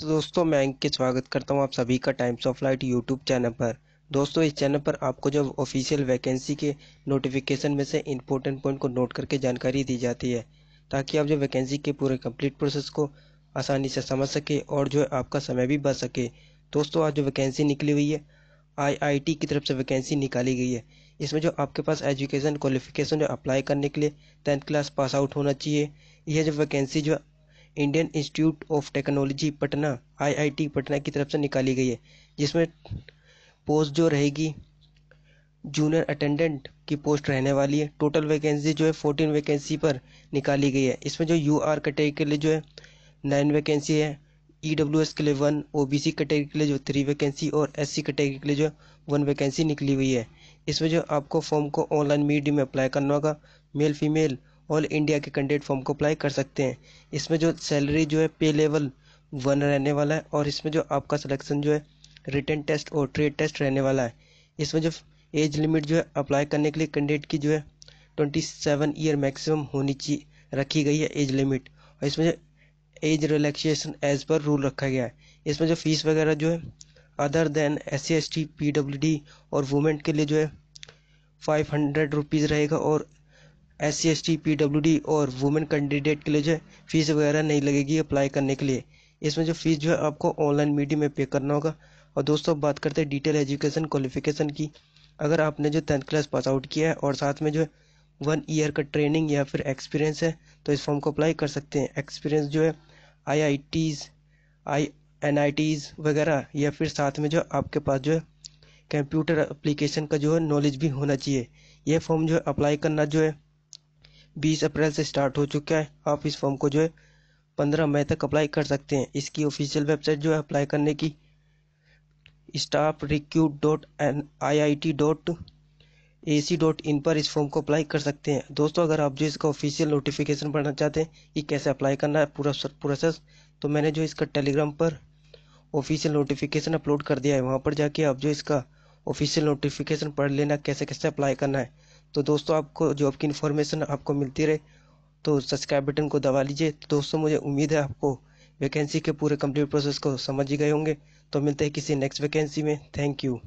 तो दोस्तों मैं अंकित स्वागत करता हूं आप सभी का Times of Light YouTube channel पर दोस्तों इस चैनल पर आपको जब ऑफिशियल वैकेंसी के नोटिफिकेशन में से इम्पोर्टेंट पॉइंट को नोट करके जानकारी दी जाती है ताकि आप जो वैकेंसी के पूरे कंप्लीट प्रोसेस को आसानी से समझ सके और जो है आपका समय भी बच सके दोस्तों आज जो वैकेंसी निकली हुई है आई की तरफ से वैकेंसी निकाली गई है इसमें जो आपके पास एजुकेशन क्वालिफिकेशन जो अप्लाई करने के लिए टेंथ क्लास पास आउट होना चाहिए यह जो वैकेंसी जो Indian Institute of Technology Patna IIT Patna की तरफ से निकाली गई है जिसमें पोस्ट जो रहेगी जूनियर अटेंडेंट की पोस्ट रहने वाली है टोटल वैकेंसी जो है फोर्टीन वैकेंसी पर निकाली गई है इसमें जो यू आर कैटेगरी के लिए जो है नाइन वैकेंसी है ई डब्ल्यू एस के लिए one O B C category के लिए जो थ्री वैकेंसी और एस सी कैटेगरी के लिए जो वन वैकेंसी निकली हुई है इसमें जो आपको फॉर्म को ऑनलाइन मीडियम में अप्लाई करना होगा मेल फीमेल ऑल इंडिया के कैंडिडेट फॉर्म को अप्लाई कर सकते हैं इसमें जो सैलरी जो है पे लेवल वन रहने वाला है और इसमें जो आपका सिलेक्शन जो है रिटर्न टेस्ट और ट्रेड टेस्ट रहने वाला है इसमें जो एज लिमिट जो है अप्लाई करने के लिए कैंडिडेट की जो है ट्वेंटी सेवन ईयर मैक्सिमम होनी चाहिए रखी गई है एज लिमिट और इसमें जो age relaxation as per rule रखा गया है इसमें जो फीस वगैरह जो है other than S C S T P W D और वुमेन के लिए जो है फाइव हंड्रेड रुपीज़ रहेगा और S C S T P W D और वुमेन कैंडिडेट के लिए जो है फ़ीस वगैरह नहीं लगेगी अप्लाई करने के लिए इसमें जो फ़ीस जो है आपको ऑनलाइन मीडियम में पे करना होगा और दोस्तों बात करते हैं डिटेल एजुकेशन क्वालिफिकेशन की अगर आपने जो टेंथ क्लास पास आउट किया है और साथ में जो है वन ईयर का ट्रेनिंग या फिर एक्सपीरियंस है तो इस फॉर्म को अप्लाई कर सकते हैं एक्सपीरियंस जो है I I Ts I N I Ts वगैरह या फिर साथ में जो आपके पास जो है कंप्यूटर एप्लीकेशन का जो है नॉलेज भी होना चाहिए यह फॉर्म जो है अप्लाई करना जो है बीस अप्रैल से स्टार्ट हो चुका है आप इस फॉर्म को जो है पंद्रह मई तक अप्लाई कर सकते हैं इसकी ऑफिशियल वेबसाइट जो है अप्लाई करने की staff recruit dot N I I T dot A C dot in पर इस फॉर्म को अप्लाई कर सकते हैं दोस्तों अगर आप जो इसका ऑफिशियल नोटिफिकेशन पढ़ना चाहते हैं कि कैसे अप्लाई करना है पूरा प्रोसेस तो मैंने जो इसका टेलीग्राम पर ऑफिशियल नोटिफिकेशन अपलोड कर दिया है वहाँ पर जाके आप जो इसका ऑफिशियल नोटिफिकेशन पढ़ लेना कैसे कैसे अप्लाई करना है तो दोस्तों आपको जॉब की इन्फॉर्मेशन आपको मिलती रहे तो सब्सक्राइब बटन को दबा लीजिए तो दोस्तों मुझे उम्मीद है आपको वैकेंसी के पूरे कंप्लीट प्रोसेस को समझ ही गए होंगे तो मिलते हैं किसी नेक्स्ट वैकेंसी में थैंक यू